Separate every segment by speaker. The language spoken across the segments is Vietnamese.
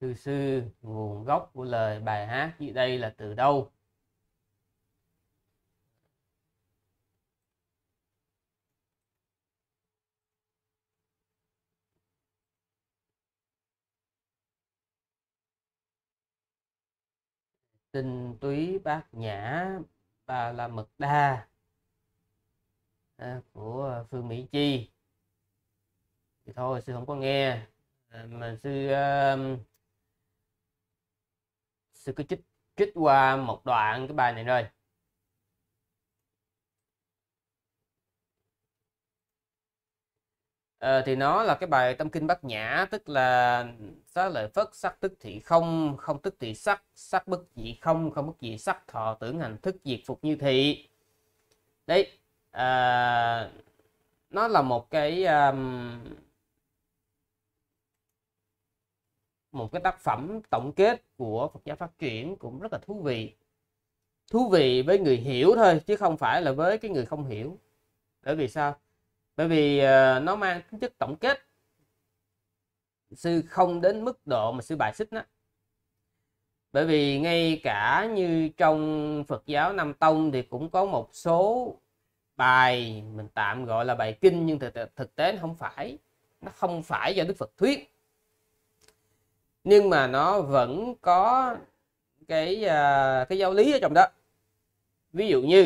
Speaker 1: từ sư, nguồn gốc của lời bài hát dưới đây là từ đâu? tinh túy bát nhã ba la mật đa à, của phương mỹ chi thì thôi sư không có nghe à, mà sư uh, sẽ cứ chích chích qua một đoạn cái bài này rồi Ờ, thì nó là cái bài tâm kinh bát nhã tức là xá lợi phất sắc tức thị không không tức thị sắc sắc bất dị không không bất dị sắc thọ tưởng hành thức diệt phục như thị đấy à, nó là một cái um, một cái tác phẩm tổng kết của Phật giáo phát triển cũng rất là thú vị thú vị với người hiểu thôi chứ không phải là với cái người không hiểu bởi vì sao bởi vì uh, nó mang tính chất tổng kết sư không đến mức độ mà sư bài xích đó bởi vì ngay cả như trong Phật giáo Nam Tông thì cũng có một số bài mình tạm gọi là bài kinh nhưng thực, thực tế nó không phải nó không phải do Đức Phật thuyết nhưng mà nó vẫn có cái uh, cái giáo lý ở trong đó ví dụ như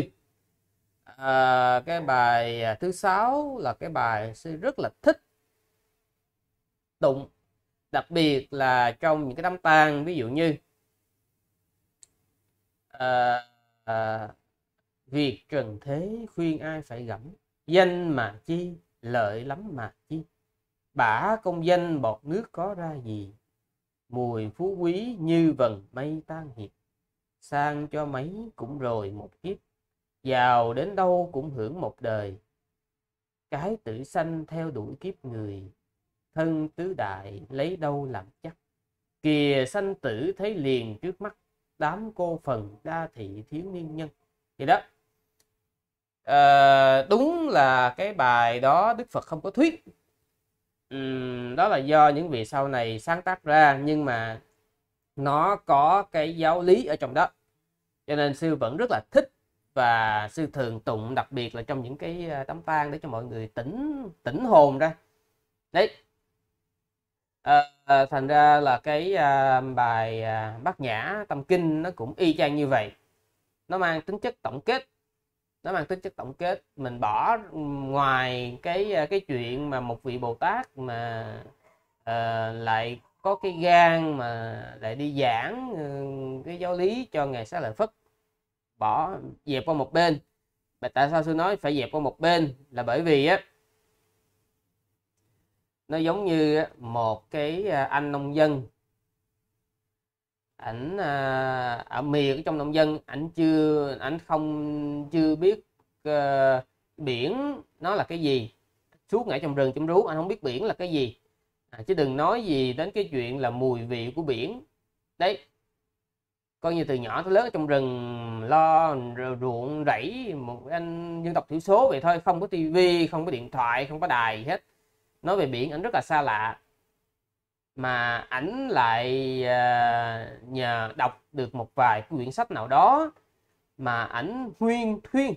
Speaker 1: uh, cái bài à, thứ sáu là cái bài sư rất là thích tụng đặc biệt là trong những cái đám tang ví dụ như uh, uh, việc trần thế khuyên ai phải gẫm danh mà chi lợi lắm mà chi bả công danh bọt nước có ra gì mùi phú quý như vần mây tan hiệp sang cho mấy cũng rồi một kiếp giàu đến đâu cũng hưởng một đời cái tử sanh theo đuổi kiếp người thân tứ đại lấy đâu làm chắc kìa sanh tử thấy liền trước mắt đám cô phần đa thị thiếu niên nhân vậy đó à, đúng là cái bài đó đức phật không có thuyết đó là do những vị sau này sáng tác ra nhưng mà nó có cái giáo lý ở trong đó cho nên sư vẫn rất là thích và sư thường tụng đặc biệt là trong những cái tấm ờ, phan để cho mọi người tỉnh tỉnh hồn ra đấy à, à, thành ra là cái à, bài à, bát nhã tâm kinh nó cũng y chang như vậy nó mang tính chất tổng kết nó mang tính chất tổng kết mình bỏ ngoài cái ờ, cái chuyện mà một vị bồ tát mà uh, lại có cái gan mà lại đi giảng ờ, cái giáo lý cho ngài xá lợi phất bỏ dẹp qua một bên mà tại sao sư nói phải dẹp qua một bên là bởi vì á nó giống như một cái anh nông dân ảnh ở à, à, miền ở trong nông dân ảnh chưa ảnh không chưa biết à, biển nó là cái gì suốt ngày trong rừng trong rú anh không biết biển là cái gì à, chứ đừng nói gì đến cái chuyện là mùi vị của biển đấy coi như từ nhỏ tới lớn trong rừng lo ruộng rẫy một anh dân tộc thiểu số vậy thôi không có tivi không có điện thoại không có đài hết nói về biển anh rất là xa lạ mà ảnh lại uh, nhờ đọc được một vài quyển sách nào đó mà ảnh huyên thuyên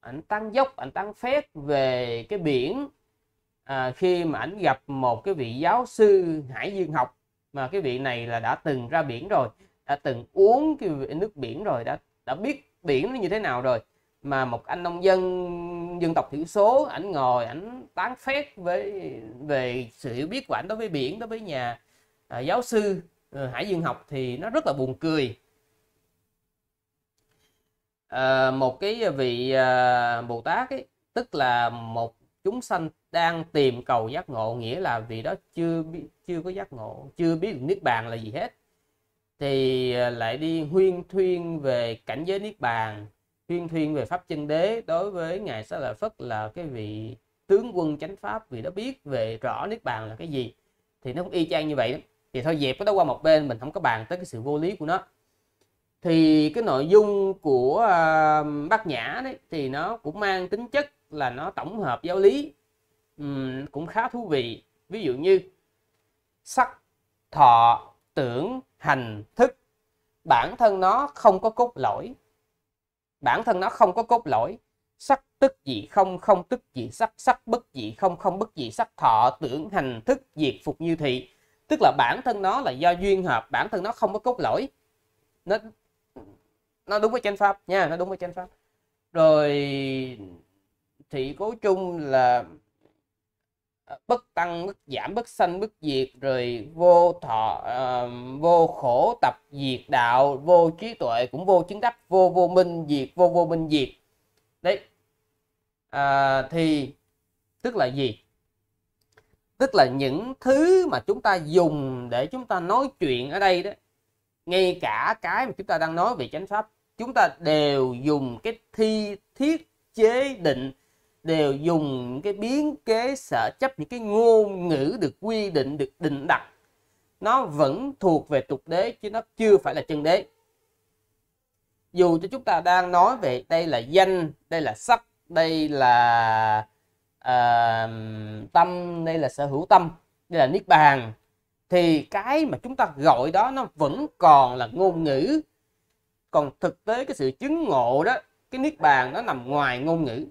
Speaker 1: ảnh tăng dốc ảnh tăng phép về cái biển à, khi mà ảnh gặp một cái vị giáo sư hải dương học mà cái vị này là đã từng ra biển rồi đã từng uống cái nước biển rồi đã đã biết biển nó như thế nào rồi mà một anh nông dân dân tộc thiểu số ảnh ngồi ảnh tán phét với về sự hiểu biết của ảnh đối với biển đối với nhà à, giáo sư à, hải dương học thì nó rất là buồn cười à, một cái vị à, bồ tát ấy tức là một chúng sanh đang tìm cầu giác ngộ nghĩa là vị đó chưa chưa có giác ngộ chưa biết niết bàn là gì hết thì à, lại đi huyên thuyên về cảnh giới niết bàn tuyên thuyên về pháp chân đế đối với ngài Sa Lợi Phất là cái vị tướng quân chánh pháp vì đã biết về rõ niết bàn là cái gì thì nó cũng y chang như vậy đó. thì thôi dẹp cái đó qua một bên mình không có bàn tới cái sự vô lý của nó thì cái nội dung của uh, bát nhã đấy thì nó cũng mang tính chất là nó tổng hợp giáo lý um, cũng khá thú vị ví dụ như sắc thọ tưởng hành thức bản thân nó không có cốt lõi bản thân nó không có cốt lõi sắc tức gì không không tức gì sắc sắc bất gì không không bất gì sắc thọ tưởng hành thức diệt phục như thị tức là bản thân nó là do duyên hợp bản thân nó không có cốt lõi nó nó đúng với chánh pháp nha nó đúng với chánh pháp rồi thì cố chung là Ờ, bất tăng bất giảm bất sanh bất diệt rồi vô thọ uh, vô khổ tập diệt đạo vô trí tuệ cũng vô chứng đắc vô vô minh diệt vô vô minh diệt đấy à, thì tức là gì tức là những thứ mà chúng ta dùng để chúng ta nói chuyện ở đây đó ngay cả cái mà chúng ta đang nói về chánh pháp chúng ta đều dùng cái thi thiết chế định đều dùng cái biến kế sở chấp những cái ngôn ngữ được quy định được định đặt nó vẫn thuộc về tục đế chứ nó chưa phải là chân đế dù cho chúng ta đang nói về đây là danh đây là sắc đây là uh, tâm đây là sở hữu tâm đây là niết bàn thì cái mà chúng ta gọi đó nó vẫn còn là ngôn ngữ còn thực tế cái sự chứng ngộ đó cái niết bàn nó nằm ngoài ngôn ngữ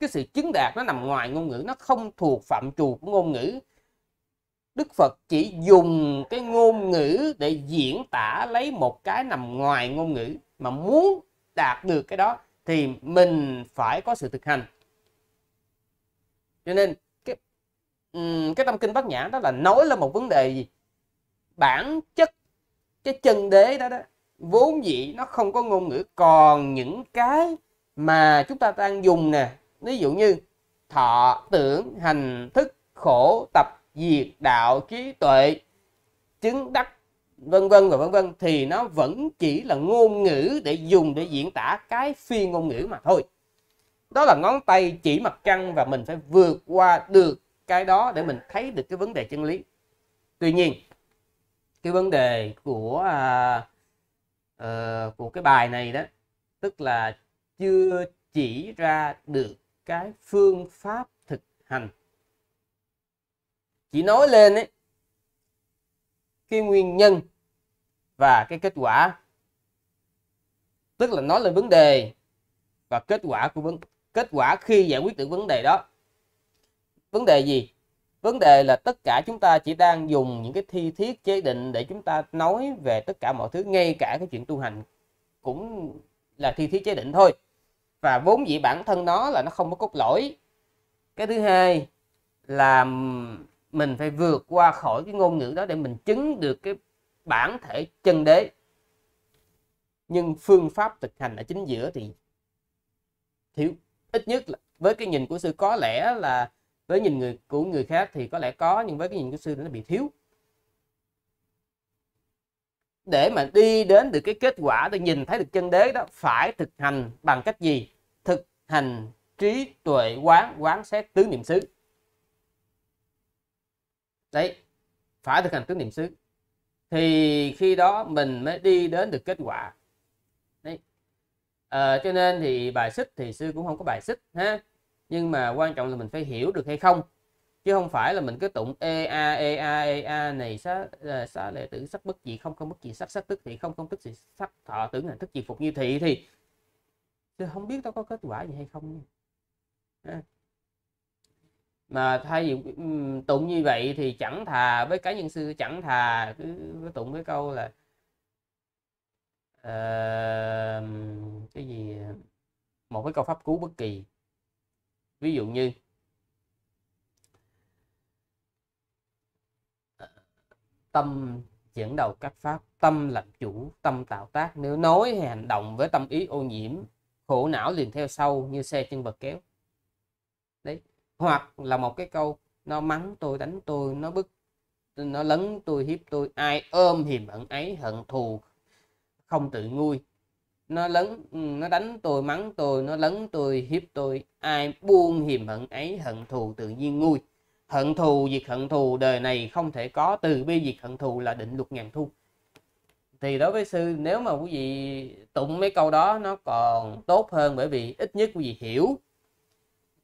Speaker 1: cái sự chứng đạt nó nằm ngoài ngôn ngữ nó không thuộc phạm trù của ngôn ngữ Đức Phật chỉ dùng cái ngôn ngữ để diễn tả lấy một cái nằm ngoài ngôn ngữ mà muốn đạt được cái đó thì mình phải có sự thực hành cho nên cái cái tâm kinh bát nhã đó là nói lên một vấn đề gì bản chất cái chân đế đó đó vốn dĩ nó không có ngôn ngữ còn những cái mà chúng ta đang dùng nè ví dụ như thọ tưởng hành thức khổ tập diệt đạo trí tuệ chứng đắc vân vân và vân vân thì nó vẫn chỉ là ngôn ngữ để dùng để diễn tả cái phi ngôn ngữ mà thôi đó là ngón tay chỉ mặt trăng và mình phải vượt qua được cái đó để mình thấy được cái vấn đề chân lý tuy nhiên cái vấn đề của à, uh, của cái bài này đó tức là chưa chỉ ra được cái phương pháp thực hành chỉ nói lên ấy, cái nguyên nhân và cái kết quả tức là nói lên vấn đề và kết quả của vấn kết quả khi giải quyết được vấn đề đó vấn đề gì vấn đề là tất cả chúng ta chỉ đang dùng những cái thi thiết chế định để chúng ta nói về tất cả mọi thứ ngay cả cái chuyện tu hành cũng là thi thiết chế định thôi và vốn dĩ bản thân nó là nó không có cốt lõi cái thứ hai là mình phải vượt qua khỏi cái ngôn ngữ đó để mình chứng được cái bản thể chân đế nhưng phương pháp thực hành ở chính giữa thì thiếu ít nhất là với cái nhìn của sư có lẽ là với nhìn người của người khác thì có lẽ có nhưng với cái nhìn của sư nó bị thiếu để mà đi đến được cái kết quả để nhìn thấy được chân đế đó phải thực hành bằng cách gì thực hành trí tuệ quán quán xét tứ niệm xứ đấy phải thực hành tứ niệm xứ thì khi đó mình mới đi đến được kết quả đấy à, cho nên thì bài xích thì sư cũng không có bài xích ha nhưng mà quan trọng là mình phải hiểu được hay không chứ không phải là mình cứ tụng e a e a e a này xá ờ, xá lệ tử sắc bất dị không không bất dị sắc sắc tức thì không không tức thì sắc thọ tưởng hành thức gì phục như thị thì tôi không biết nó có kết quả gì hay không à. mà thay vì tụng như vậy thì chẳng thà với cá nhân sư chẳng thà cứ, cứ tụng cái câu là uh, cái gì ờ, một cái câu pháp cú bất kỳ ví dụ như tâm dẫn đầu các pháp tâm làm chủ tâm tạo tác nếu nói hay hành động với tâm ý ô nhiễm khổ não liền theo sau như xe chân vật kéo đấy hoặc là một cái câu nó mắng tôi đánh tôi nó bức nó lấn tôi hiếp tôi ai ôm hiềm hận ấy hận thù không tự nguôi nó lấn nó đánh tôi mắng tôi nó lấn tôi hiếp tôi ai buông hiềm hận ấy hận thù tự nhiên nguôi hận thù diệt hận thù đời này không thể có từ bi diệt hận thù là định luật ngàn thu thì đối với sư nếu mà quý vị tụng mấy câu đó nó còn tốt hơn bởi vì ít nhất quý vị hiểu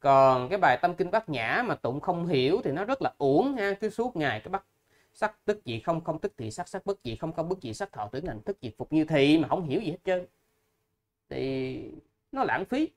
Speaker 1: còn cái bài tâm kinh bát nhã mà tụng không hiểu thì nó rất là uổng ha cứ suốt ngày cái bắt sắc tức gì không không tức thì sắc sắc bất gì không không bất gì sắc thọ tưởng hành tức diệt phục như thị mà không hiểu gì hết trơn thì nó lãng phí